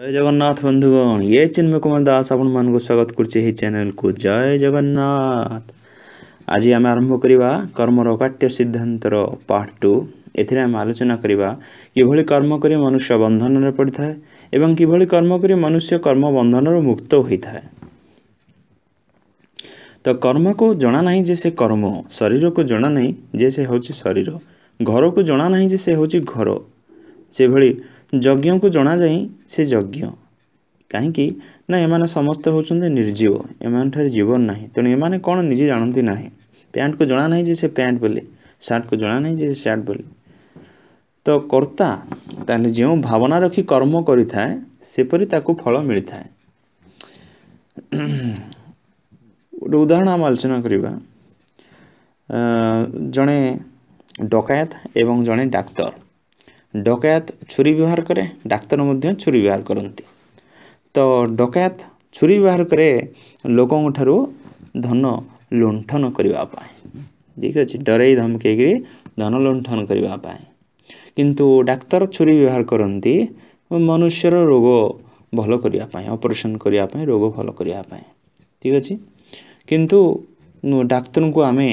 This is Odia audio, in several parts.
জয় জগন্নাথ বন্ধুগণ ইয়ে চিন্ময় কুমার দাস আপনার স্বাগত করছি এই চ্যানেল কু জয় জগন্নাথ আজ আমি আরম্ভ করা কর্মর অকাট্য সিদ্ধান্তর পার্ট টু এতে আমি আলোচনা করা কিভাবে কর্ম করে মনুষ্য বন্ধনরে পড়ি থাকে এবং কিভাবে কর্ম করে মনুষ্য কর্মবন্ধনর মুক্ত হয়ে থাকে তো কর্মকু জনা না যে সে কর্ম শরীরকু জনা না যে সে হচ্ছে শরীর ঘরকু জনা না যে সে হচ্ছে ঘর সেভাবে ଯଜ୍ଞଙ୍କୁ ଜଣାଯାଇ ସେ ଯଜ୍ଞ କାହିଁକି ନା ଏମାନେ ସମସ୍ତେ ହେଉଛନ୍ତି ନିର୍ଜୀବ ଏମାନଠାରେ ଜୀବନ ନାହିଁ ତେଣୁ ଏମାନେ କ'ଣ ନିଜେ ଜାଣନ୍ତି ନାହିଁ ପ୍ୟାଣ୍ଟକୁ ଜଣା ନାହିଁ ଯେ ସେ ପ୍ୟାଣ୍ଟ ବୋଲି ସାର୍ଟକୁ ଜଣା ନାହିଁ ଯେ ସେ ସାର୍ଟ ବୋଲି ତ କର୍ତ୍ତା ତାହେଲେ ଯେଉଁ ଭାବନା ରଖି କର୍ମ କରିଥାଏ ସେପରି ତାକୁ ଫଳ ମିଳିଥାଏ ଗୋଟେ ଉଦାହରଣ ଆମେ ଆଲୋଚନା କରିବା ଜଣେ ଡକାୟତ ଏବଂ ଜଣେ ଡାକ୍ତର ଡକାୟତ ଛୁରୀ ବ୍ୟବହାର କରେ ଡାକ୍ତର ମଧ୍ୟ ଛୁରୀ ବ୍ୟବହାର କରନ୍ତି ତ ଡକାୟତ ଛୁରୀ ବ୍ୟବହାର କରେ ଲୋକଙ୍କଠାରୁ ଧନ ଲୁଣ୍ଠନ କରିବା ପାଇଁ ଠିକ୍ ଅଛି ଡରେଇ ଧମକେଇକିରି ଧନ ଲୁଣ୍ଠନ କରିବା ପାଇଁ କିନ୍ତୁ ଡାକ୍ତର ଛୁରୀ ବ୍ୟବହାର କରନ୍ତି ମନୁଷ୍ୟର ରୋଗ ଭଲ କରିବା ପାଇଁ ଅପରେସନ୍ କରିବା ପାଇଁ ରୋଗ ଭଲ କରିବା ପାଇଁ ଠିକ୍ ଅଛି କିନ୍ତୁ ଡାକ୍ତରଙ୍କୁ ଆମେ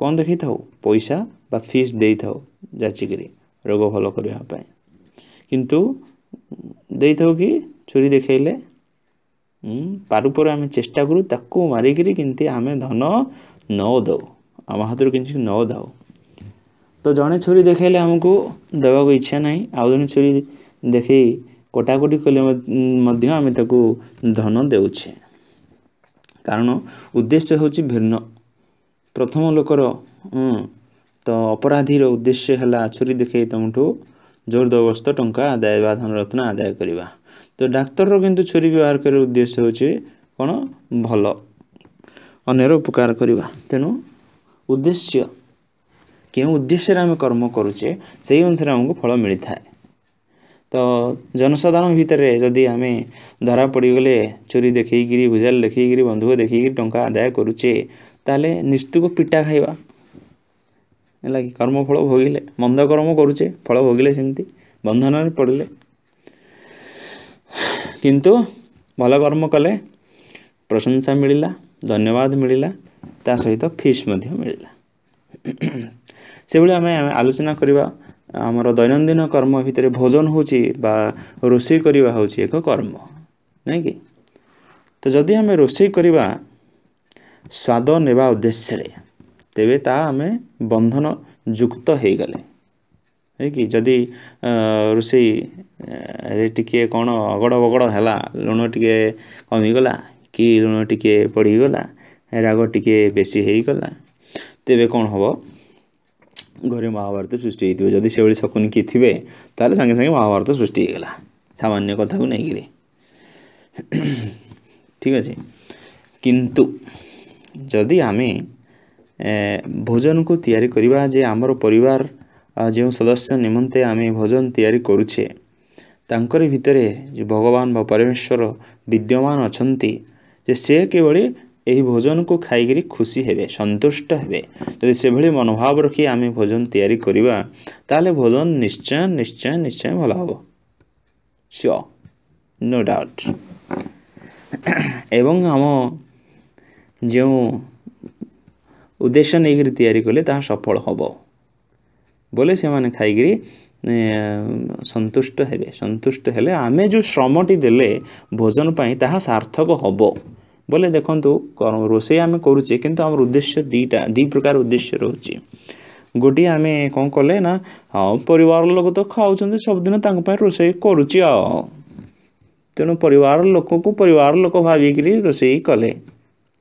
କ'ଣ ଦେଖେଇଥାଉ ପଇସା ବା ଫିସ୍ ଦେଇଥାଉ ଯାଚିକିରି ରୋଗ ଭଲ କରିବା ପାଇଁ କିନ୍ତୁ ଦେଇଥାଉ କି ଛୁରୀ ଦେଖାଇଲେ ପାରୁପରେ ଆମେ ଚେଷ୍ଟା କରୁ ତାକୁ ମାରିକିରି କେମିତି ଆମେ ଧନ ନ ଦେଉ ଆମ ହାତରୁ କିଛି ନ ଦେଉ ତ ଜଣେ ଛୁରୀ ଦେଖାଇଲେ ଆମକୁ ଦେବାକୁ ଇଚ୍ଛା ନାହିଁ ଆଉ ଜଣେ ଛୁରୀ ଦେଖାଇ କଟାକଟି କଲେ ମଧ୍ୟ ଆମେ ତାକୁ ଧନ ଦେଉଛେ କାରଣ ଉଦ୍ଦେଶ୍ୟ ହେଉଛି ଭିନ୍ନ ପ୍ରଥମ ଲୋକର ତ ଅପରାଧୀର ଉଦ୍ଦେଶ୍ୟ ହେଲା ଛୁରୀ ଦେଖାଇ ତୁମଠୁ ଜୋରଦବସ୍ତ ଟଙ୍କା ଆଦାୟ ବା ଧନରତ୍ନ ଆଦାୟ କରିବା ତ ଡାକ୍ତରର କିନ୍ତୁ ଛୁରୀ ବ୍ୟବହାର କରିବା ଉଦ୍ଦେଶ୍ୟ ହେଉଛି କ'ଣ ଭଲ ଅନ୍ୟର ଉପକାର କରିବା ତେଣୁ ଉଦ୍ଦେଶ୍ୟ କେଉଁ ଉଦ୍ଦେଶ୍ୟରେ ଆମେ କର୍ମ କରୁଛେ ସେହି ଅନୁସାରେ ଆମକୁ ଫଳ ମିଳିଥାଏ ତ ଜନସାଧାରଣ ଭିତରେ ଯଦି ଆମେ ଧରା ପଡ଼ିଗଲେ ଚୋରି ଦେଖାଇକିରି ଭୁଜାଲ ଦେଖାଇକିରି ବନ୍ଧୁକ ଦେଖାଇକିରି ଟଙ୍କା ଆଦାୟ କରୁଛେ ତାହେଲେ ନିସ୍ତୁକ ପିଟା ଖାଇବା ହେଲା କି କର୍ମଫଳ ଭୋଗିଲେ ମନ୍ଦ କର୍ମ କରୁଛେ ଫଳ ଭୋଗିଲେ ସେମିତି ବନ୍ଧନରେ ପଡ଼ିଲେ କିନ୍ତୁ ଭଲ କର୍ମ କଲେ ପ୍ରଶଂସା ମିଳିଲା ଧନ୍ୟବାଦ ମିଳିଲା ତା ସହିତ ଫିସ୍ ମଧ୍ୟ ମିଳିଲା ସେଭଳି ଆମେ ଆଲୋଚନା କରିବା ଆମର ଦୈନନ୍ଦିନ କର୍ମ ଭିତରେ ଭୋଜନ ହେଉଛି ବା ରୋଷେଇ କରିବା ହେଉଛି ଏକ କର୍ମ ନାଇଁ କି ତ ଯଦି ଆମେ ରୋଷେଇ କରିବା ସ୍ୱାଦ ନେବା ଉଦ୍ଦେଶ୍ୟରେ ତେବେ ତାହା ଆମେ ବନ୍ଧନ ଯୁକ୍ତ ହେଇଗଲେ ହେଇକି ଯଦି ରୋଷେଇରେ ଟିକିଏ କ'ଣ ଅଗଡ଼ ବଗଡ଼ ହେଲା ଲୁଣ ଟିକିଏ କମିଗଲା କି ଲୁଣ ଟିକିଏ ପଡ଼ିଗଲା ରାଗ ଟିକିଏ ବେଶୀ ହେଇଗଲା ତେବେ କ'ଣ ହେବ ଘରେ ମହାଭାରତ ସୃଷ୍ଟି ହେଇଥିବ ଯଦି ସେଭଳି ଶକୁନି କିଏ ଥିବେ ତାହେଲେ ସାଙ୍ଗେ ସାଙ୍ଗେ ମହାଭାରତ ସୃଷ୍ଟି ହେଇଗଲା ସାମାନ୍ୟ କଥାକୁ ନେଇକିରି ଠିକ୍ ଅଛି କିନ୍ତୁ ଯଦି ଆମେ ଭୋଜନକୁ ତିଆରି କରିବା ଯେ ଆମର ପରିବାର ଯେଉଁ ସଦସ୍ୟ ନିମନ୍ତେ ଆମେ ଭୋଜନ ତିଆରି କରୁଛେ ତାଙ୍କରି ଭିତରେ ଯେ ଭଗବାନ ବା ପରମେଶ୍ୱର ବିଦ୍ୟମାନ ଅଛନ୍ତି ଯେ ସେ କିଭଳି ଏହି ଭୋଜନକୁ ଖାଇକରି ଖୁସି ହେବେ ସନ୍ତୁଷ୍ଟ ହେବେ ଯଦି ସେଭଳି ମନୋଭାବ ରଖି ଆମେ ଭୋଜନ ତିଆରି କରିବା ତାହେଲେ ଭୋଜନ ନିଶ୍ଚୟ ନିଶ୍ଚୟ ନିଶ୍ଚୟ ଭଲ ହେବ ସିଓ ନୋ ଡାଉଟ୍ ଏବଂ ଆମ ଯେଉଁ ଉଦ୍ଦେଶ୍ୟ ନେଇକରି ତିଆରି କଲେ ତାହା ସଫଳ ହେବ ବୋଲେ ସେମାନେ ଖାଇକିରି ସନ୍ତୁଷ୍ଟ ହେବେ ସନ୍ତୁଷ୍ଟ ହେଲେ ଆମେ ଯେଉଁ ଶ୍ରମଟି ଦେଲେ ଭୋଜନ ପାଇଁ ତାହା ସାର୍ଥକ ହେବ ବୋଲେ ଦେଖନ୍ତୁ ରୋଷେଇ ଆମେ କରୁଛେ କିନ୍ତୁ ଆମର ଉଦ୍ଦେଶ୍ୟ ଦୁଇଟା ଦୁଇ ପ୍ରକାର ଉଦ୍ଦେଶ୍ୟ ରହୁଛି ଗୋଟିଏ ଆମେ କ'ଣ କଲେ ନା ହଁ ପରିବାର ଲୋକ ତ ଖାଉଛନ୍ତି ସବୁଦିନ ତାଙ୍କ ପାଇଁ ରୋଷେଇ କରୁଛି ଆଉ ତେଣୁ ପରିବାର ଲୋକକୁ ପରିବାର ଲୋକ ଭାବିକିରି ରୋଷେଇ କଲେ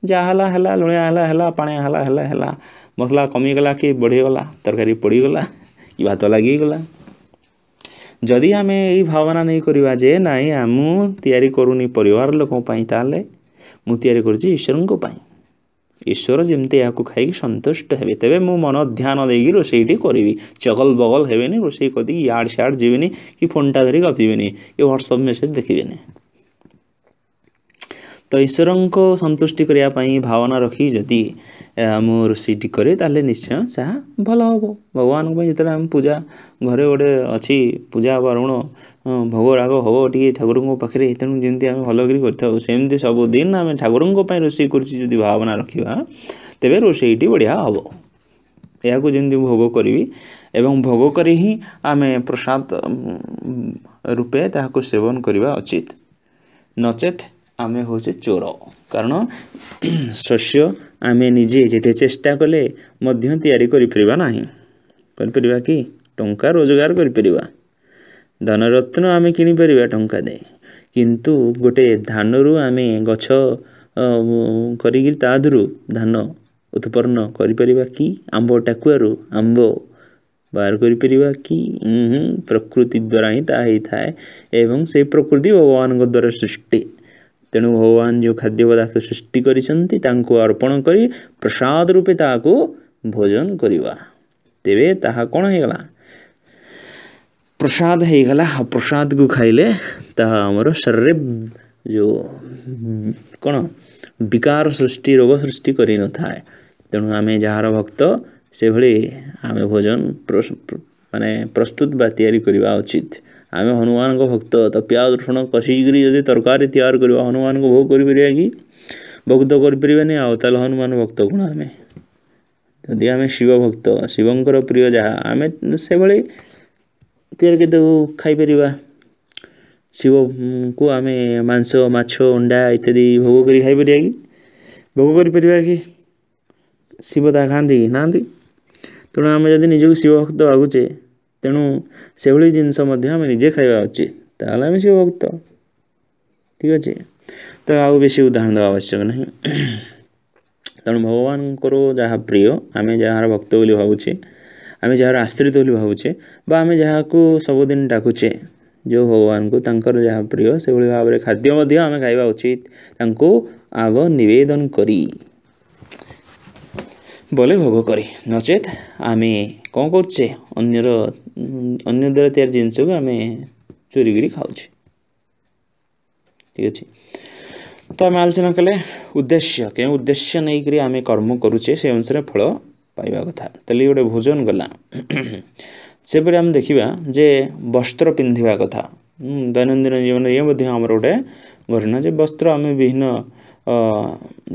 ଯାହା ହେଲା ହେଲା ଲୁଣିଆ ହେଲା ହେଲା ପାଣିଆ ହେଲା ହେଲା ହେଲା ମସଲା କମିଗଲା କି ବଢ଼ିଗଲା ତରକାରୀ ପଡ଼ିଗଲା କି ଭାତ ଲାଗିଗଲା ଯଦି ଆମେ ଏଇ ଭାବନା ନେଇ କରିବା ଯେ ନାଇଁ ମୁଁ ତିଆରି କରୁନି ପରିବାର ଲୋକଙ୍କ ପାଇଁ ତାହେଲେ ମୁଁ ତିଆରି କରୁଛି ଈଶ୍ୱରଙ୍କ ପାଇଁ ଈଶ୍ୱର ଯେମିତି ଏହାକୁ ଖାଇକି ସନ୍ତୁଷ୍ଟ ହେବେ ତେବେ ମୁଁ ମନ ଧ୍ୟାନ ଦେଇକି ରୋଷେଇଟି କରିବି ଚଗଲ ବଗଲ ହେବେନି ରୋଷେଇ କରିଦେଇକି ଇଆଡ଼େ ସିଆଡ଼େ ଯିବେନି କି ଫୋନ୍ଟା ଧରି ଗପିବେନି କି ହ୍ୱାଟ୍ସଆପ୍ ମେସେଜ୍ ଦେଖିବେନି ତ ଈଶ୍ୱରଙ୍କ ସନ୍ତୁଷ୍ଟି କରିବା ପାଇଁ ଭାବନା ରଖି ଯଦି ମୁଁ ରୋଷେଇଟି କରେ ତାହେଲେ ନିଶ୍ଚୟ ସେହା ଭଲ ହେବ ଭଗବାନଙ୍କ ପାଇଁ ଯେତେବେଳେ ଆମେ ପୂଜା ଘରେ ଗୋଟେ ଅଛି ପୂଜା ବାରଣ ଭୋଗ ରାଗ ହେବ ଟିକେ ଠାକୁରଙ୍କ ପାଖରେ ତେଣୁ ଯେମିତି ଆମେ ଭଲ କରି କରିଥାଉ ସେମିତି ସବୁଦିନ ଆମେ ଠାକୁରଙ୍କ ପାଇଁ ରୋଷେଇ କରୁଛି ଯଦି ଭାବନା ରଖିବା ତେବେ ରୋଷେଇଟି ବଢ଼ିଆ ହେବ ଏହାକୁ ଯେମିତି ଭୋଗ କରିବି ଏବଂ ଭୋଗ କରି ହିଁ ଆମେ ପ୍ରସାଦ ରୂପେ ତାହାକୁ ସେବନ କରିବା ଉଚିତ ନଚେତ୍ ଆମେ ହେଉଛେ ଚୋର କାରଣ ଶସ୍ୟ ଆମେ ନିଜେ ଯେତେ ଚେଷ୍ଟା କଲେ ମଧ୍ୟ ତିଆରି କରିପାରିବା ନାହିଁ କରିପାରିବା କି ଟଙ୍କା ରୋଜଗାର କରିପାରିବା ଧନରତ୍ନ ଆମେ କିଣିପାରିବା ଟଙ୍କା ଦେଇ କିନ୍ତୁ ଗୋଟେ ଧାନରୁ ଆମେ ଗଛ କରିକିରି ତା ଦେହରୁ ଧାନ ଉତ୍ପନ୍ନ କରିପାରିବା କି ଆମ୍ବ ଟାକୁଆରୁ ଆମ୍ବ ବାହାର କରିପାରିବା କି ପ୍ରକୃତି ଦ୍ୱାରା ହିଁ ତାହା ହେଇଥାଏ ଏବଂ ସେ ପ୍ରକୃତି ଭଗବାନଙ୍କ ଦ୍ୱାରା ସୃଷ୍ଟି ତେଣୁ ଭଗବାନ ଯେଉଁ ଖାଦ୍ୟ ପଦାର୍ଥ ସୃଷ୍ଟି କରିଛନ୍ତି ତାଙ୍କୁ ଅର୍ପଣ କରି ପ୍ରସାଦ ରୂପେ ତାହାକୁ ଭୋଜନ କରିବା ତେବେ ତାହା କ'ଣ ହୋଇଗଲା ପ୍ରସାଦ ହୋଇଗଲା ପ୍ରସାଦକୁ ଖାଇଲେ ତାହା ଆମର ଶରୀରରେ ଯେଉଁ କ'ଣ ବିକାର ସୃଷ୍ଟି ରୋଗ ସୃଷ୍ଟି କରିନଥାଏ ତେଣୁ ଆମେ ଯାହାର ଭକ୍ତ ସେଭଳି ଆମେ ଭୋଜନ ମାନେ ପ୍ରସ୍ତୁତ ବା ତିଆରି କରିବା ଉଚିତ ଆମେ ହନୁମାନଙ୍କ ଭକ୍ତ ତ ପିଆଜ ରସୁଣ କଷିକିରି ଯଦି ତରକାରୀ ତିଆରି କରିବା ହନୁମାନଙ୍କୁ ଭୋଗ କରିପାରିବା କି ଭକ୍ତ କରିପାରିବାନି ଆଉ ତାହେଲେ ହନୁମାନ ଭକ୍ତ କ'ଣ ଆମେ ଯଦି ଆମେ ଶିବ ଭକ୍ତ ଶିବଙ୍କର ପ୍ରିୟ ଯାହା ଆମେ ସେଭଳି ତିଆରି କରିଦେବୁ ଖାଇପାରିବା ଶିବଙ୍କୁ ଆମେ ମାଂସ ମାଛ ଅଣ୍ଡା ଇତ୍ୟାଦି ଭୋଗ କରି ଖାଇପାରିବା କି ଭୋଗ କରିପାରିବା କି ଶିବ ତାହା ଖାଆନ୍ତି କି ନାହାନ୍ତି ତେଣୁ ଆମେ ଯଦି ନିଜକୁ ଶିବ ଭକ୍ତ ଭାବୁଛେ ତେଣୁ ସେଭଳି ଜିନିଷ ମଧ୍ୟ ଆମେ ନିଜେ ଖାଇବା ଉଚିତ ତାହେଲେ ଆମେ ଶିବଭକ୍ତ ଠିକ ଅଛି ତ ଆଉ ବେଶୀ ଉଦାହରଣ ଦେବା ଆବଶ୍ୟକ ନାହିଁ ତେଣୁ ଭଗବାନଙ୍କର ଯାହା ପ୍ରିୟ ଆମେ ଯାହାର ଭକ୍ତ ବୋଲି ଭାବୁଛେ ଆମେ ଯାହାର ଆଶ୍ରିତ ବୋଲି ଭାବୁଛେ ବା ଆମେ ଯାହାକୁ ସବୁଦିନ ଡାକୁଛେ ଯେଉଁ ଭଗବାନଙ୍କୁ ତାଙ୍କର ଯାହା ପ୍ରିୟ ସେଭଳି ଭାବରେ ଖାଦ୍ୟ ମଧ୍ୟ ଆମେ ଖାଇବା ଉଚିତ ତାଙ୍କୁ ଆଗ ନିବେଦନ କରି ବୋଲେ ଭୋଗ କରି ନଚେତ୍ ଆମେ कौन कर अगर जिनस को आम चोरी कर खाऊे ठीक तो आम आलोचना कले उद्देश्य के उद्देश्य नहीं आम कर्म करुचे से अनुसार फल पाइबा कथा तेल गोटे भोजन गला से आम देखा जे वस्त्र पिंधिया कथा दैनन्दिन जीवन ये आम गोटे घटना जो वस्त्र आम विभिन्न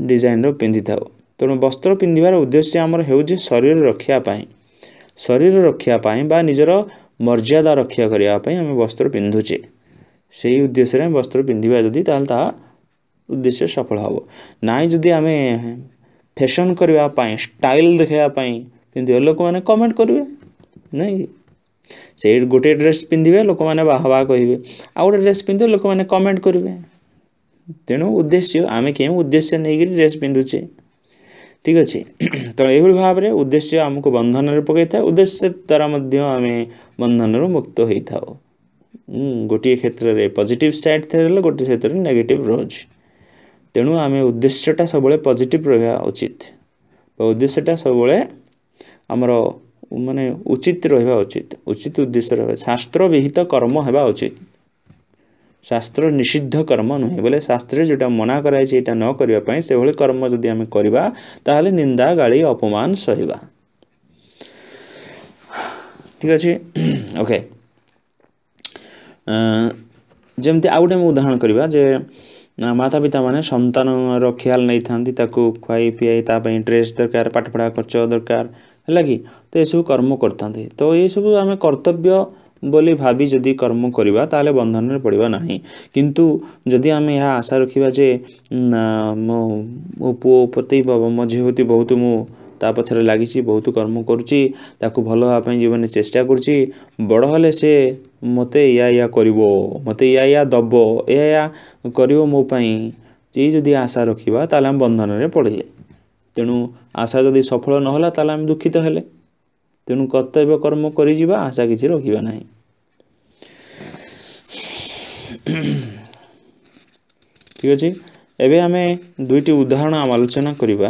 डिजाइन रिंधि था तेनाली वस्त्र पिंधार उद्देश्य आमर हो शरीर रखापी ଶରୀର ରକ୍ଷା ପାଇଁ ବା ନିଜର ମର୍ଯ୍ୟାଦା ରକ୍ଷା କରିବା ପାଇଁ ଆମେ ବସ୍ତ୍ର ପିନ୍ଧୁଛେ ସେହି ଉଦ୍ଦେଶ୍ୟରେ ଆମେ ବସ୍ତ୍ର ପିନ୍ଧିବା ଯଦି ତାହେଲେ ତାହା ଉଦ୍ଦେଶ୍ୟ ସଫଳ ହେବ ନାହିଁ ଯଦି ଆମେ ଫ୍ୟାସନ୍ କରିବା ପାଇଁ ଷ୍ଟାଇଲ୍ ଦେଖାଇବା ପାଇଁ ପିନ୍ଧିବା ଲୋକମାନେ କମେଣ୍ଟ କରିବେ ନାହିଁ କି ସେଇ ଗୋଟେ ଡ୍ରେସ୍ ପିନ୍ଧିବେ ଲୋକମାନେ ବାହା ବାହା କହିବେ ଆଉ ଗୋଟେ ଡ୍ରେସ୍ ପିନ୍ଧିବେ ଲୋକମାନେ କମେଣ୍ଟ କରିବେ ତେଣୁ ଉଦ୍ଦେଶ୍ୟ ଆମେ କେଉଁ ଉଦ୍ଦେଶ୍ୟ ନେଇକରି ଡ୍ରେସ୍ ପିନ୍ଧୁଛେ ଠିକ୍ ଅଛି ତେଣୁ ଏହିଭଳି ଭାବରେ ଉଦ୍ଦେଶ୍ୟ ଆମକୁ ବନ୍ଧନରେ ପକାଇଥାଏ ଉଦ୍ଦେଶ୍ୟ ଦ୍ୱାରା ମଧ୍ୟ ଆମେ ବନ୍ଧନରୁ ମୁକ୍ତ ହୋଇଥାଉ ଗୋଟିଏ କ୍ଷେତ୍ରରେ ପଜିଟିଭ୍ ସାଇଡ଼୍ ଥିଲେ ଗୋଟିଏ କ୍ଷେତ୍ରରେ ନେଗେଟିଭ୍ ରହୁଛି ତେଣୁ ଆମେ ଉଦ୍ଦେଶ୍ୟଟା ସବୁବେଳେ ପଜିଟିଭ୍ ରହିବା ଉଚିତ ବା ଉଦ୍ଦେଶ୍ୟଟା ସବୁବେଳେ ଆମର ମାନେ ଉଚିତ ରହିବା ଉଚିତ ଉଚିତ ଉଦ୍ଦେଶ୍ୟ ରହିବା ଶାସ୍ତ୍ର ବିହିତ କର୍ମ ହେବା ଉଚିତ ଶାସ୍ତ୍ର ନିଷିଦ୍ଧ କର୍ମ ନୁହେଁ ବୋଲେ ଶାସ୍ତ୍ରରେ ଯେଉଁଟା ମନା କରାଯାଇଛି ଏଇଟା ନ କରିବା ପାଇଁ ସେଭଳି କର୍ମ ଯଦି ଆମେ କରିବା ତାହେଲେ ନିନ୍ଦା ଗାଳି ଅପମାନ ସହିବା ଠିକ୍ ଅଛି ଓକେ ଯେମିତି ଆଉ ଗୋଟେ ଆମେ ଉଦାହରଣ କରିବା ଯେ ମାତା ପିତାମାନେ ସନ୍ତାନର ଖିଆଲ ନେଇଥାନ୍ତି ତାକୁ ଖୁଆଇ ପିଆଇ ତା ପାଇଁ ଡ୍ରେସ୍ ଦରକାର ପାଠପଢ଼ା ଖର୍ଚ୍ଚ ଦରକାର ହେଲା କି ତ ଏସବୁ କର୍ମ କରିଥାନ୍ତି ତ ଏସବୁ ଆମେ କର୍ତ୍ତବ୍ୟ ବୋଲି ଭାବି ଯଦି କର୍ମ କରିବା ତାହେଲେ ବନ୍ଧନରେ ପଡ଼ିବା ନାହିଁ କିନ୍ତୁ ଯଦି ଆମେ ଏହା ଆଶା ରଖିବା ଯେ ମୋ ମୋ ପୁଅ ପ୍ରତି ମୋ ଝିଅ ପ୍ରତି ବହୁତ ମୁଁ ତା ପଛରେ ଲାଗିଛି ବହୁତ କର୍ମ କରୁଛି ତାକୁ ଭଲ ହେବା ପାଇଁ ଜୀବନରେ ଚେଷ୍ଟା କରୁଛି ବଡ଼ ହେଲେ ସେ ମୋତେ ୟା ୟା କରିବ ମୋତେ ୟା ୟା ଦେବ ଏହା ୟା କରିବ ମୋ ପାଇଁ ଏଇ ଯଦି ଆଶା ରଖିବା ତାହେଲେ ଆମେ ବନ୍ଧନରେ ପଡ଼ିଲେ ତେଣୁ ଆଶା ଯଦି ସଫଳ ନହେଲା ତାହେଲେ ଆମେ ଦୁଃଖିତ ହେଲେ ତେଣୁ କର୍ତ୍ତବ୍ୟ କର୍ମ କରିଯିବା ଆଶା କିଛି ରଖିବା ନାହିଁ ଠିକ୍ ଅଛି ଏବେ ଆମେ ଦୁଇଟି ଉଦାହରଣ ଆଲୋଚନା କରିବା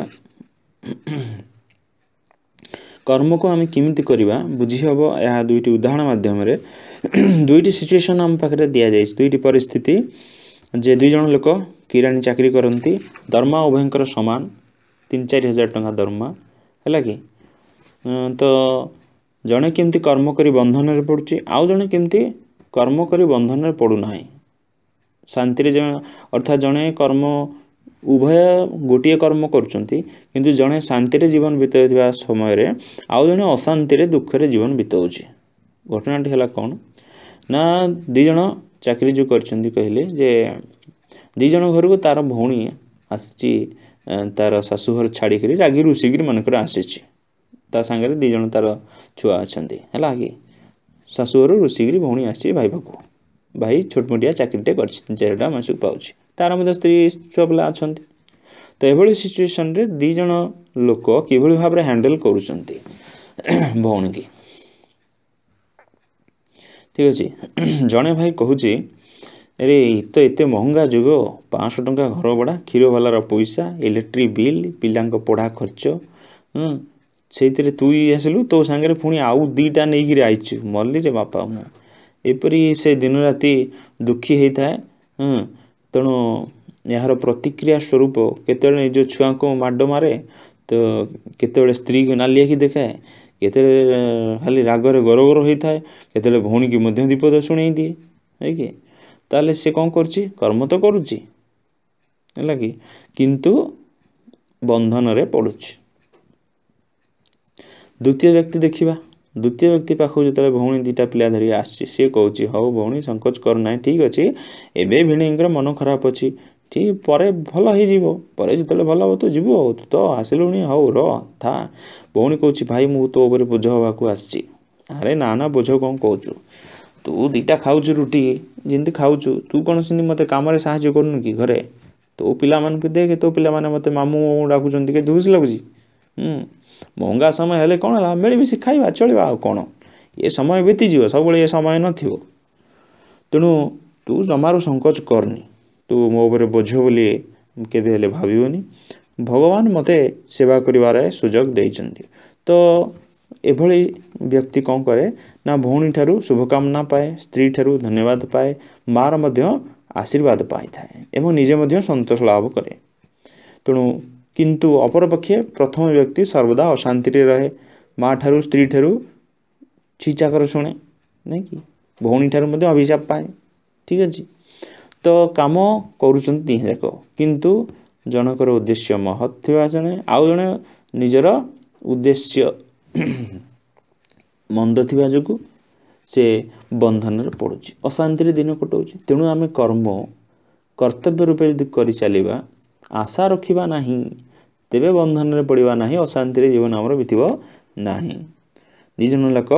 କର୍ମକୁ ଆମେ କେମିତି କରିବା ବୁଝିହେବ ଏହା ଦୁଇଟି ଉଦାହରଣ ମାଧ୍ୟମରେ ଦୁଇଟି ସିଚୁଏସନ୍ ଆମ ପାଖରେ ଦିଆଯାଇଛି ଦୁଇଟି ପରିସ୍ଥିତି ଯେ ଦୁଇ ଜଣ ଲୋକ କିରାଣୀ ଚାକିରି କରନ୍ତି ଦରମା ଉଭୟଙ୍କର ସମାନ ତିନି ଚାରି ହଜାର ଟଙ୍କା ଦରମା ହେଲା କି ତ ଜଣେ କେମିତି କର୍ମ କରି ବନ୍ଧନରେ ପଡ଼ୁଛି ଆଉ ଜଣେ କେମିତି କର୍ମ କରି ବନ୍ଧନରେ ପଡ଼ୁନାହିଁ ଶାନ୍ତିରେ ଜଣେ ଅର୍ଥାତ୍ ଜଣେ କର୍ମ ଉଭୟ ଗୋଟିଏ କର୍ମ କରୁଛନ୍ତି କିନ୍ତୁ ଜଣେ ଶାନ୍ତିରେ ଜୀବନ ବିତାଉଥିବା ସମୟରେ ଆଉ ଜଣେ ଅଶାନ୍ତିରେ ଦୁଃଖରେ ଜୀବନ ବିତାଉଛି ଘଟଣାଟି ହେଲା କ'ଣ ନା ଦୁଇ ଜଣ ଚାକିରି ଯେଉଁ କରିଛନ୍ତି କହିଲେ ଯେ ଦୁଇ ଜଣ ଘରକୁ ତା'ର ଭଉଣୀ ଆସିଛି ତା'ର ଶାଶୁ ଘର ଛାଡ଼ିକରି ରାଗି ରୁଷିକିରି ମନେକର ଆସିଛି ତା ସାଙ୍ଗରେ ଦୁଇ ଜଣ ତାର ଛୁଆ ଅଛନ୍ତି ହେଲା କି ଶାଶୁଘରୁ ରୋଷେଇକରି ଭଉଣୀ ଆସିଛି ଭାଇ ପାଖକୁ ଭାଇ ଛୋଟମୋଟିଆ ଚାକିରିଟେ କରିଛି ଚାରିଟା ମାସକୁ ପାଉଛି ତାର ମଧ୍ୟ ସ୍ତ୍ରୀ ଛୁଆ ପିଲା ଅଛନ୍ତି ତ ଏଭଳି ସିଚୁଏସନ୍ରେ ଦୁଇ ଜଣ ଲୋକ କିଭଳି ଭାବରେ ହ୍ୟାଣ୍ଡେଲ୍ କରୁଛନ୍ତି ଭଉଣୀକି ଠିକ୍ ଅଛି ଜଣେ ଭାଇ କହୁଛି ଆରେ ତ ଏତେ ମହଙ୍ଗା ଯୁଗ ପାଞ୍ଚଶହ ଟଙ୍କା ଘର ଭଡ଼ା କ୍ଷୀରବାଲାର ପଇସା ଇଲେକ୍ଟ୍ରିକ୍ ବିଲ୍ ପିଲାଙ୍କ ପଢ଼ା ଖର୍ଚ୍ଚ ସେଇଥିରେ ତୁଇ ଆସିଲୁ ତୋ ସାଙ୍ଗରେ ପୁଣି ଆଉ ଦୁଇଟା ନେଇକିରି ଆଇଛୁ ମଲ୍ଲିରେ ବାପା ମୁଁ ଏପରି ସେ ଦିନ ରାତି ଦୁଃଖୀ ହେଇଥାଏ ତେଣୁ ଏହାର ପ୍ରତିକ୍ରିୟା ସ୍ୱରୂପ କେତେବେଳେ ନିଜ ଛୁଆଙ୍କୁ ମାଡ଼ ମାରେ ତ କେତେବେଳେ ସ୍ତ୍ରୀକୁ ନାଲି ଆଖି ଦେଖାଏ କେତେବେଳେ ଖାଲି ରାଗରେ ଗରଗର ହୋଇଥାଏ କେତେବେଳେ ଭଉଣୀକି ମଧ୍ୟ ବିପଦ ଶୁଣେଇ ଦିଏ ହେଇକି ତାହେଲେ ସେ କ'ଣ କରୁଛି କର୍ମ ତ କରୁଛି ହେଲା କି କିନ୍ତୁ ବନ୍ଧନରେ ପଡ଼ୁଛି ଦ୍ୱିତୀୟ ବ୍ୟକ୍ତି ଦେଖିବା ଦ୍ୱିତୀୟ ବ୍ୟକ୍ତି ପାଖକୁ ଯେତେବେଳେ ଭଉଣୀ ଦୁଇଟା ପିଲା ଧରି ଆସିଛି ସିଏ କହୁଛି ହଉ ଭଉଣୀ ସଙ୍କୋଚ କରୁନାହିଁ ଠିକ୍ ଅଛି ଏବେ ଭିଣୀଙ୍କର ମନ ଖରାପ ଅଛି ଠିକ୍ ପରେ ଭଲ ହେଇଯିବ ପରେ ଯେତେବେଳେ ଭଲ ହେବ ତୁ ଯିବୁ ଆଉ ତୁ ତ ଆସିଲୁଣି ହଉ ର ଥା ଭଉଣୀ କହୁଛି ଭାଇ ମୁଁ ତୋ ଉପରେ ବୋଝ ହେବାକୁ ଆସିଛି ଆରେ ନା ନା ବୋଝ କ'ଣ କହୁଛୁ ତୁ ଦୁଇଟା ଖାଉଛୁ ରୁଟି ଯେମିତି ଖାଉଛୁ ତୁ କ'ଣ ସେମିତି ମୋତେ କାମରେ ସାହାଯ୍ୟ କରୁନୁ କି ଘରେ ତୋ ପିଲାମାନଙ୍କୁ ଦେଖେ ତୋ ପିଲାମାନେ ମୋତେ ମାମୁଁ ଡାକୁଛନ୍ତି କେ ଖୁସି ଲାଗୁଛି ମହଙ୍ଗା ସମୟ ହେଲେ କ'ଣ ହେଲା ମିଳିମିଶି ଖାଇବା ଚଳିବା ଆଉ କ'ଣ ଏ ସମୟ ବିତିଯିବ ସବୁବେଳେ ଏ ସମୟ ନଥିବ ତେଣୁ ତୁ ଜମାରୁ ସଂକୋଚ କରନି ତୁ ମୋ ଉପରେ ବୋଝ ବୋଲି କେବେ ହେଲେ ଭାବିବନି ଭଗବାନ ମୋତେ ସେବା କରିବାର ସୁଯୋଗ ଦେଇଛନ୍ତି ତ ଏଭଳି ବ୍ୟକ୍ତି କ'ଣ କରେ ନା ଭଉଣୀଠାରୁ ଶୁଭକାମନା ପାଏ ସ୍ତ୍ରୀ ଠାରୁ ଧନ୍ୟବାଦ ପାଏ ମାଆର ମଧ୍ୟ ଆଶୀର୍ବାଦ ପାଇଥାଏ ଏବଂ ନିଜେ ମଧ୍ୟ ସନ୍ତୋଷ ଲାଭ କରେ ତେଣୁ কিন্তু অপরপক্ষে প্রথম ব্যক্তি সর্বদা অশান্তিরে রহে মা ঠারু স্ত্রী ঠারু ছিচাকর শুনে ନାଇଁ କି ଭଉଣୀ ଠାରୁ ମଧ୍ୟ ଅଭିଶାପ ପାଏ ଠିକ୍ ଅଛି ତ କାମ କରୁଛନ୍ତି ଦିହେଁଯାକ କିନ୍ତୁ ଜଣଙ୍କର ଉଦ୍ଦେଶ୍ୟ ମହତ୍ ଥିବା ଜଣେ ଆଉ ଜଣେ ନିଜର ଉଦ୍ଦେଶ୍ୟ ମନ୍ଦ ଥିବା ଯୋଗୁଁ ସେ ବନ୍ଧନରେ ପଡ଼ୁଛି ଅଶାନ୍ତିରେ ଦିନ କଟାଉଛି ତେଣୁ ଆମେ କର୍ମ କର୍ତ୍ତବ୍ୟ ରୂପେ ଯଦି କରିଚାଲିବା ଆଶା ରଖିବା ନାହିଁ ତେବେ ବନ୍ଧନରେ ପଡ଼ିବା ନାହିଁ ଅଶାନ୍ତିରେ ଜୀବନ ଆମର ବିତିବ ନାହିଁ ଦୁଇ ଜଣ ଲୋକ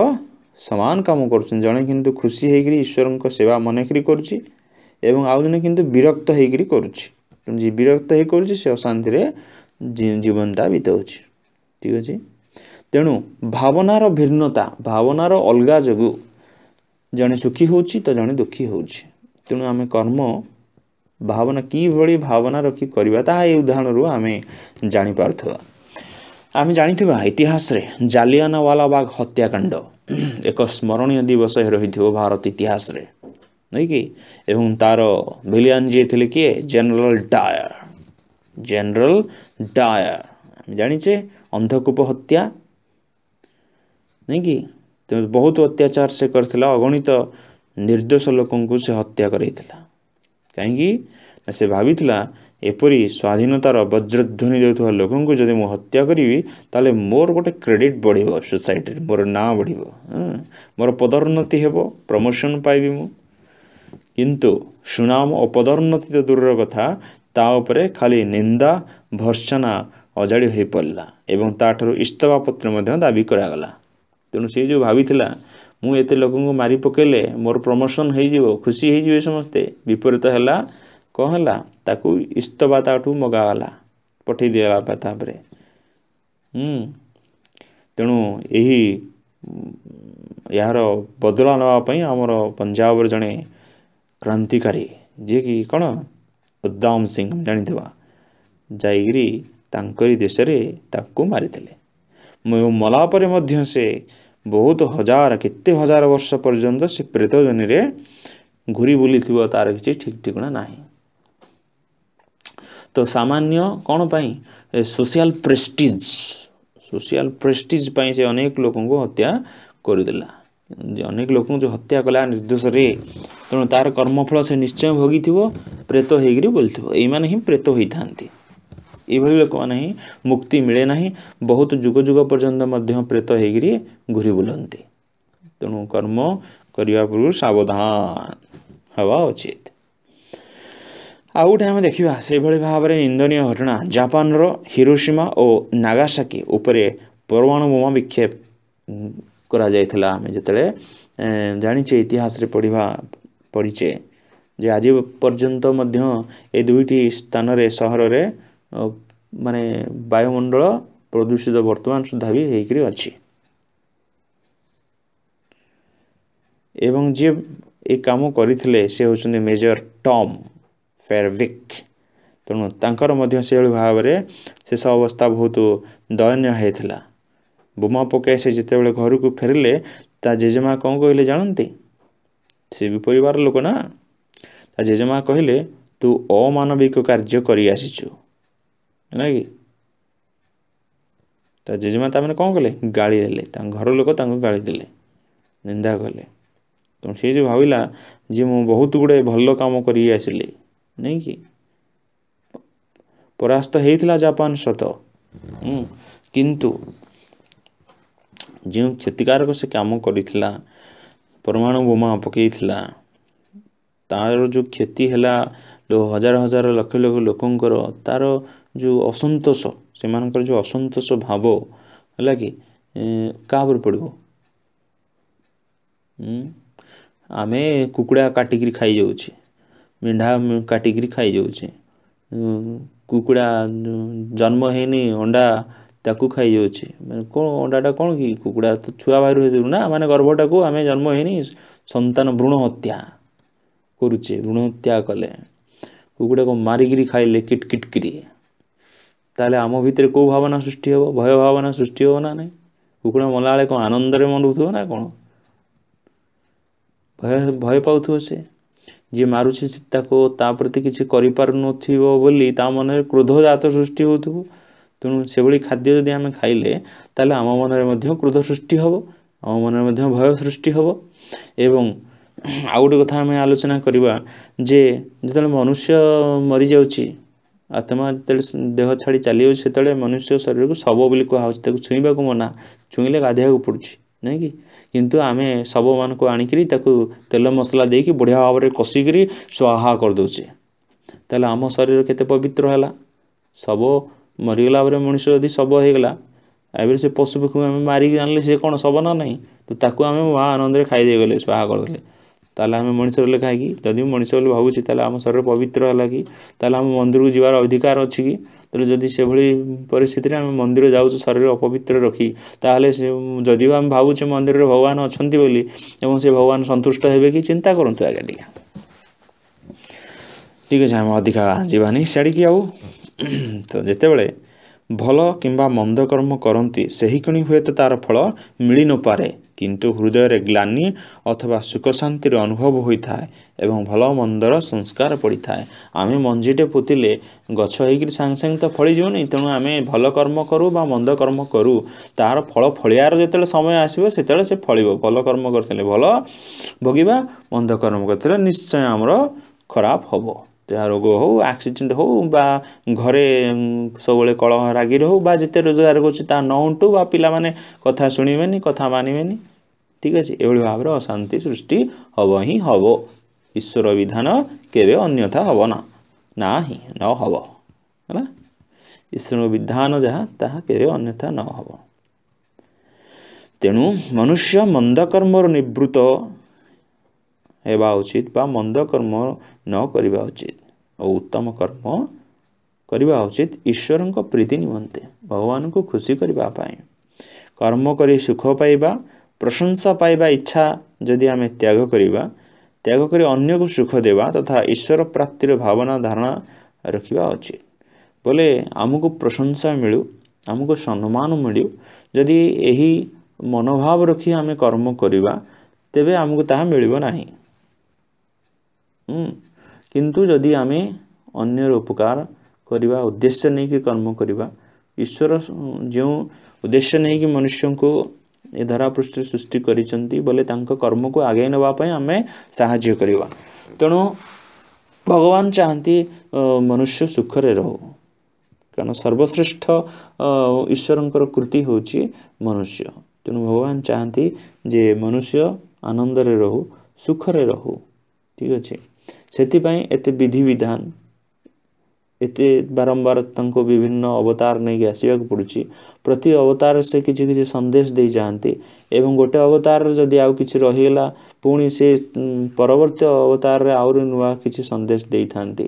ସମାନ କାମ କରୁଛନ୍ତି ଜଣେ କିନ୍ତୁ ଖୁସି ହୋଇକରି ଈଶ୍ୱରଙ୍କ ସେବା ମନେକରି କରୁଛି ଏବଂ ଆଉ ଜଣେ କିନ୍ତୁ ବିରକ୍ତ ହୋଇକରି କରୁଛି ଯିଏ ବିରକ୍ତ ହେଇ କରୁଛି ସେ ଅଶାନ୍ତିରେ ଜୀବନଟା ବିତାଉଛି ଠିକ୍ ଅଛି ତେଣୁ ଭାବନାର ଭିନ୍ନତା ଭାବନାର ଅଲଗା ଯୋଗୁଁ ଜଣେ ସୁଖୀ ହେଉଛି ତ ଜଣେ ଦୁଃଖୀ ହେଉଛି ତେଣୁ ଆମେ କର୍ମ ଭାବନା କିଭଳି ଭାବନା ରଖି କରିବା ତାହା ଏହି ଉଦାହରଣରୁ ଆମେ ଜାଣିପାରୁଥିବା ଆମେ ଜାଣିଥିବା ଇତିହାସରେ ଜାଲିଆନାୱାଲାବାଗ ହତ୍ୟାକାଣ୍ଡ ଏକ ସ୍ମରଣୀୟ ଦିବସ ରହିଥିବ ଭାରତ ଇତିହାସରେ ନୁହେଁ କି ଏବଂ ତା'ର ଭିଲିଆନ୍ ଯିଏ ଥିଲେ କିଏ ଜେନେରାଲ ଡାୟର ଜେନେରାଲ ଡାୟର ଆମେ ଜାଣିଛେ ଅନ୍ଧକୂପ ହତ୍ୟା ନୁହେଁ କି ବହୁତ ଅତ୍ୟାଚାର ସେ କରିଥିଲା ଅଗଣିତ ନିର୍ଦ୍ଦୋଷ ଲୋକଙ୍କୁ ସେ ହତ୍ୟା କରେଇଥିଲା କାହିଁକି ନା ସେ ଭାବିଥିଲା ଏପରି ସ୍ୱାଧୀନତାର ବଜ୍ରଧ୍ୱନି ଦେଉଥିବା ଲୋକଙ୍କୁ ଯଦି ମୁଁ ହତ୍ୟା କରିବି ତାହେଲେ ମୋର ଗୋଟେ କ୍ରେଡ଼ିଟ୍ ବଢ଼ିବ ସୋସାଇଟିରେ ମୋର ନାଁ ବଢ଼ିବ ମୋର ପଦୋନ୍ନତି ହେବ ପ୍ରମୋସନ୍ ପାଇବି ମୁଁ କିନ୍ତୁ ସୁନାମ ଓ ପଦୋନ୍ନତି ତ ଦୂରର କଥା ତା ଉପରେ ଖାଲି ନିନ୍ଦା ଭର୍ସନା ଅଜାଡ଼ି ହୋଇପଡ଼ିଲା ଏବଂ ତାଠାରୁ ଇସ୍ତଫା ପତ୍ର ମଧ୍ୟ ଦାବି କରାଗଲା ତେଣୁ ସେ ଯେଉଁ ଭାବିଥିଲା ମୁଁ ଏତେ ଲୋକଙ୍କୁ ମାରି ପକେଇଲେ ମୋର ପ୍ରମୋସନ୍ ହେଇଯିବ ଖୁସି ହେଇଯିବେ ସମସ୍ତେ ବିପରୀତ ହେଲା କ'ଣ ହେଲା ତାକୁ ଇସ୍ତଫା ତାଠୁ ମଗାଗଲା ପଠେଇ ଦିଆଗଲା ତାପରେ ତେଣୁ ଏହି ଏହାର ବଦଳା ନେବା ପାଇଁ ଆମର ପଞ୍ଜାବର ଜଣେ କ୍ରାନ୍ତିକାରୀ ଯିଏକି କ'ଣ ଉଦ୍ଦାମ ସିଂ ଜାଣିଥିବା ଯାଇକିରି ତାଙ୍କରି ଦେଶରେ ତାକୁ ମାରିଥିଲେ ମଲା ପରେ ମଧ୍ୟ ସେ बहुत हजार कते हजार वर्ष पर्यंत से प्रेत जनि घूरी बुले थ तार किसी ठीक ठिकना ना तो सामान्य कौन पाई सोशल प्रेस्टीज सोशल प्रेस्टीज पाई से अनेक लोक हत्या करदेला अनेक लोक जो हत्या कला निर्दोष तेणु तार कर्मफल से निश्चय भोगी थ प्रेत हो बोल थे ये ही प्रेत होती ଏଇଭଳି ଲୋକମାନେ ହିଁ ମୁକ୍ତି ମିଳେ ନାହିଁ ବହୁତ ଯୁଗ ଯୁଗ ପର୍ଯ୍ୟନ୍ତ ମଧ୍ୟ ପ୍ରେତ ହେଇକିରି ଘୁରି ବୁଲନ୍ତି ତେଣୁ କର୍ମ କରିବା ପୂର୍ବରୁ ସାବଧାନ ହେବା ଉଚିତ ଆଉ ଗୋଟେ ଆମେ ଦେଖିବା ସେଭଳି ଭାବରେ ନିନ୍ଦନୀୟ ଘଟଣା ଜାପାନର ହିରୋସୀମା ଓ ନାଗାସାକି ଉପରେ ପରମାଣୁ ବୋମା ବିକ୍ଷେପ କରାଯାଇଥିଲା ଆମେ ଯେତେବେଳେ ଜାଣିଛେ ଇତିହାସରେ ପଢ଼ିବା ପଢ଼ିଛେ ଯେ ଆଜି ପର୍ଯ୍ୟନ୍ତ ମଧ୍ୟ ଏ ଦୁଇଟି ସ୍ଥାନରେ ସହରରେ ମାନେ ବାୟୁମଣ୍ଡଳ ପ୍ରଦୂଷିତ ବର୍ତ୍ତମାନ ସୁଦ୍ଧା ବି ହେଇକରି ଅଛି ଏବଂ ଯିଏ ଏ କାମ କରିଥିଲେ ସେ ହେଉଛନ୍ତି ମେଜର ଟମ୍ ଫେରଭିକ୍ ତେଣୁ ତାଙ୍କର ମଧ୍ୟ ସେଭଳି ଭାବରେ ଶେଷ ଅବସ୍ଥା ବହୁତ ଦୟନୀୟ ହେଇଥିଲା ବୋମା ପକାଇ ସେ ଯେତେବେଳେ ଘରକୁ ଫେରିଲେ ତା ଜେଜେମା କ'ଣ କହିଲେ ଜାଣନ୍ତି ସେ ବି ପରିବାର ଲୋକ ନା ତା ଜେଜେମା କହିଲେ ତୁ ଅମାନବିକ କାର୍ଯ୍ୟ କରି ଆସିଛୁ है ना कि ତା ଜେଜେମା ତା'ମାନେ କ'ଣ କଲେ ଗାଳି ଦେଲେ ତାଙ୍କ ଘର ଲୋକ ତାଙ୍କୁ ଗାଳି ଦେଲେ ନିନ୍ଦା କଲେ ତେଣୁ ସେ ଯେଉଁ ଭାବିଲା ଯେ ମୁଁ ବହୁତ ଗୁଡ଼େ ଭଲ କାମ କରିକି ଆସିଲି ନାଇଁ କି ପରାସ୍ତ ହେଇଥିଲା ଜାପାନ ସତ କିନ୍ତୁ ଯେଉଁ କ୍ଷତିକାରକ ସେ କାମ କରିଥିଲା ପରମାଣୁ ବୋମା ପକାଇଥିଲା ତା'ର ଯେଉଁ କ୍ଷତି ହେଲା ହଜାର ହଜାର ଲକ୍ଷ ଲକ୍ଷ ଲୋକଙ୍କର ତା'ର ଯେଉଁ ଅସନ୍ତୋଷ ସେମାନଙ୍କର ଯେଉଁ ଅସନ୍ତୋଷ ଭାବ ହେଲା କି କାହା ଉପରେ ପଡ଼ିବ ଆମେ କୁକୁଡ଼ା କାଟିକିରି ଖାଇଯାଉଛେ ମେଣ୍ଢା କାଟିକିରି ଖାଇଯାଉଛେ କୁକୁଡ଼ା ଜନ୍ମ ହେଇନି ଅଣ୍ଡା ତାକୁ ଖାଇଯାଉଛି ମାନେ କ'ଣ ଅଣ୍ଡାଟା କ'ଣ କି କୁକୁଡ଼ା ତ ଛୁଆ ବାହାରୁ ହେଇଥିଲୁ ନା ମାନେ ଗର୍ଭଟାକୁ ଆମେ ଜନ୍ମ ହେଇନି ସନ୍ତାନ ଭ୍ରୂଣ ହତ୍ୟା କରୁଛେ ଭ୍ରୂଣ ହତ୍ୟା କଲେ କୁକୁଡ଼ାକୁ ମାରିକିରି ଖାଇଲେ କିଟ୍ କିଟ୍ କିରି ତାହେଲେ ଆମ ଭିତରେ କେଉଁ ଭାବନା ସୃଷ୍ଟି ହେବ ଭୟ ଭାବନା ସୃଷ୍ଟି ହେବ ନା ନାହିଁ କୁକୁଡ଼ା ମଲାବେଳେ କ'ଣ ଆନନ୍ଦରେ ମରୁଥିବ ନା କ'ଣ ଭୟ ଭୟ ପାଉଥିବ ସେ ଯିଏ ମାରୁଛି ତାକୁ ତା ପ୍ରତି କିଛି କରିପାରୁନଥିବ ବୋଲି ତା ମନରେ କ୍ରୋଧ ଜାତ ସୃଷ୍ଟି ହେଉଥିବ ତେଣୁ ସେଭଳି ଖାଦ୍ୟ ଯଦି ଆମେ ଖାଇଲେ ତାହେଲେ ଆମ ମନରେ ମଧ୍ୟ କ୍ରୋଧ ସୃଷ୍ଟି ହେବ ଆମ ମନରେ ମଧ୍ୟ ଭୟ ସୃଷ୍ଟି ହେବ ଏବଂ ଆଉ ଗୋଟେ କଥା ଆମେ ଆଲୋଚନା କରିବା ଯେ ଯେତେବେଳେ ମନୁଷ୍ୟ ମରିଯାଉଛି ଆତ୍ମା ଯେତେବେଳେ ଦେହ ଛାଡ଼ି ଚାଲିଯାଉଛି ସେତେବେଳେ ମନୁଷ୍ୟ ଶରୀରକୁ ଶବ ବୋଲି କୁହାହେଉଛି ତାକୁ ଛୁଇଁବାକୁ ମନା ଛୁଇଁଲେ ଗାଧୋଇବାକୁ ପଡ଼ୁଛି ନାହିଁ କି କିନ୍ତୁ ଆମେ ଶବମାନଙ୍କୁ ଆଣିକିରି ତାକୁ ତେଲ ମସଲା ଦେଇକି ବଢ଼ିଆ ଭାବରେ କଷିକିରି ସ୍ୱାହା କରିଦେଉଛେ ତାହେଲେ ଆମ ଶରୀର କେତେ ପବିତ୍ର ହେଲା ଶବ ମରିଗଲା ପରେ ମଣିଷ ଯଦି ଶବ ହେଇଗଲା ଏବେ ସେ ପଶୁପକ୍ଷୀକୁ ଆମେ ମାରିକି ଜାଣିଲେ ସେ କ'ଣ ଶବ ନା ନାହିଁ ତ ତାକୁ ଆମେ ମହା ଆନନ୍ଦରେ ଖାଇଦେଇଗଲେ ସ୍ୱାହା କରିଦେଲେ ତାହେଲେ ଆମେ ମଣିଷ ବୋଲି କି ଯଦି ମୁଁ ମଣିଷ ବୋଲି ଭାବୁଛି ତାହେଲେ ଆମ ଶରୀର ପବିତ୍ର ହେଲା କି ତାହେଲେ ଆମ ମନ୍ଦିରକୁ ଯିବାର ଅଧିକାର ଅଛି କି ତେଣୁ ଯଦି ସେଭଳି ପରିସ୍ଥିତିରେ ଆମେ ମନ୍ଦିର ଯାଉଛୁ ଶରୀର ଅପବିତ୍ର ରଖି ତାହେଲେ ସେ ଯଦି ଆମେ ଭାବୁଛେ ମନ୍ଦିରରେ ଭଗବାନ ଅଛନ୍ତି ବୋଲି ଏବଂ ସେ ଭଗବାନ ସନ୍ତୁଷ୍ଟ ହେବେ କି ଚିନ୍ତା କରନ୍ତୁ ଆଜ୍ଞା ଟିକେ ଠିକ୍ ଅଛି ଆମେ ଅଧିକା ଯିବାନି ଛାଡ଼ିକି ଆଉ ତ ଯେତେବେଳେ ଭଲ କିମ୍ବା ମନ୍ଦ କର୍ମ କରନ୍ତି ସେହିକ୍ଷଣି ହୁଏତ ତା'ର ଫଳ ମିଳିନପାରେ কিন্তু হৃদয়ের গ্লানি অথবা সুখশান্তির অনুভব হয়ে থাকে এবং ভাল মন্দর সংস্কার পড়ি থাকে আমি মঞ্জিটে পুতিলে গছ হয়ে সাংে সাং তো ফলি যাও নি তেমন আমি ভাল কর্ম করু বা মন্দ কর্ম করু তার ফল ফলিয়ার যেত সময় আসব সেতবে সে ফলিব ভাল কর্ম করলে ভাল ভোগিবা মন্দ কর্ম করলে নিশ্চয় আমার খারাপ হব ଯାହା ରୋଗ ହଉ ଆକ୍ସିଡ଼େଣ୍ଟ ହଉ ବା ଘରେ ସବୁବେଳେ କଳହ ରାଗି ରହୁ ବା ଯେତେ ରୋଜଗାର କରୁଛି ତା ନ ଉଣ୍ଟୁ ବା ପିଲାମାନେ କଥା ଶୁଣିବେନି କଥା ମାନିବେନି ଠିକ୍ ଅଛି ଏଭଳି ଭାବରେ ଅଶାନ୍ତି ସୃଷ୍ଟି ହେବ ହିଁ ହେବ ଈଶ୍ୱର ବିଧାନ କେବେ ଅନ୍ୟଥା ହେବ ନା ନା ହିଁ ନ ହେବ ହେଲା ଈଶ୍ୱର ବିଧାନ ଯାହା ତାହା କେବେ ଅନ୍ୟଥା ନ ହେବ ତେଣୁ ମନୁଷ୍ୟ ମନ୍ଦକର୍ମର ନିବୃତ୍ତ ହେବା ଉଚିତ ବା ମନ୍ଦ କର୍ମ ନ କରିବା ଉଚିତ ଓ ଉତ୍ତମ କର୍ମ କରିବା ଉଚିତ ଈଶ୍ୱରଙ୍କ ପ୍ରୀତି ନିମନ୍ତେ ଭଗବାନଙ୍କୁ ଖୁସି କରିବା ପାଇଁ କର୍ମ କରି ସୁଖ ପାଇବା ପ୍ରଶଂସା ପାଇବା ଇଚ୍ଛା ଯଦି ଆମେ ତ୍ୟାଗ କରିବା ତ୍ୟାଗ କରି ଅନ୍ୟକୁ ସୁଖ ଦେବା ତଥା ଈଶ୍ୱର ପ୍ରାପ୍ତିର ଭାବନା ଧାରଣା ରଖିବା ଉଚିତ ବୋଲେ ଆମକୁ ପ୍ରଶଂସା ମିଳୁ ଆମକୁ ସମ୍ମାନ ମିଳୁ ଯଦି ଏହି ମନୋଭାବ ରଖି ଆମେ କର୍ମ କରିବା ତେବେ ଆମକୁ ତାହା ମିଳିବ ନାହିଁ किंतु जदि आम अगर उपकार करवा उद्देश्य नहीं कि कर्म करने ईश्वर जो उद्देश्य नहीं कि मनुष्य को धरा धरापृष्ठ सृष्टि करम को आगे नापी आम सा तेणु भगवान चाहती मनुष्य सुखरे रो कारण सर्वश्रेष्ठ ईश्वर कृति हूँ मनुष्य तेणु भगवान चाहती जे मनुष्य आनंद रो सुखरे रो ठीक अच्छे ସେଥିପାଇଁ ଏତେ ବିଧିବିଧାନ ଏତେ ବାରମ୍ବାର ତାଙ୍କୁ ବିଭିନ୍ନ ଅବତାର ନେଇକି ଆସିବାକୁ ପଡ଼ୁଛି ପ୍ରତି ଅବତାର ସେ କିଛି କିଛି ସନ୍ଦେଶ ଦେଇଯାଆନ୍ତି ଏବଂ ଗୋଟେ ଅବତାରରେ ଯଦି ଆଉ କିଛି ରହିଗଲା ପୁଣି ସେ ପରବର୍ତ୍ତୀ ଅବତାରରେ ଆହୁରି ନୂଆ କିଛି ସନ୍ଦେଶ ଦେଇଥାନ୍ତି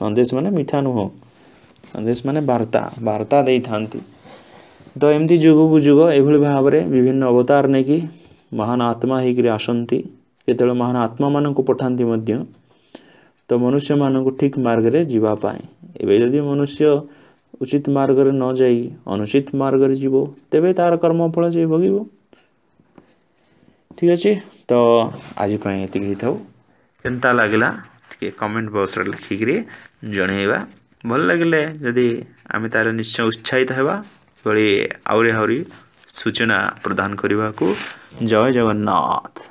ସନ୍ଦେଶ ମାନେ ମିଠା ନୁହଁ ସନ୍ଦେଶ ମାନେ ବାର୍ତ୍ତା ବାର୍ତ୍ତା ଦେଇଥାନ୍ତି ତ ଏମିତି ଯୁଗକୁ ଯୁଗ ଏଭଳି ଭାବରେ ବିଭିନ୍ନ ଅବତାର ନେଇକି ମହାନ ଆତ୍ମା ହେଇକିରି ଆସନ୍ତି जिते महान आत्मा मान पठाती तो मनुष्य मान को ठीक मार्ग में जीवापाई जदि मनुष्य उचित मार्ग न जा अनुचित मार्ग जीव तेब तार कर्मफल जी भोग ठीक अच्छे तो आज ये लगला कमेंट बक्स लिखिक जनवा भल लगे जदि आम तार निश्चय उत्साहित होगा भाई आहरी सूचना प्रदान करने को जय जगन्नाथ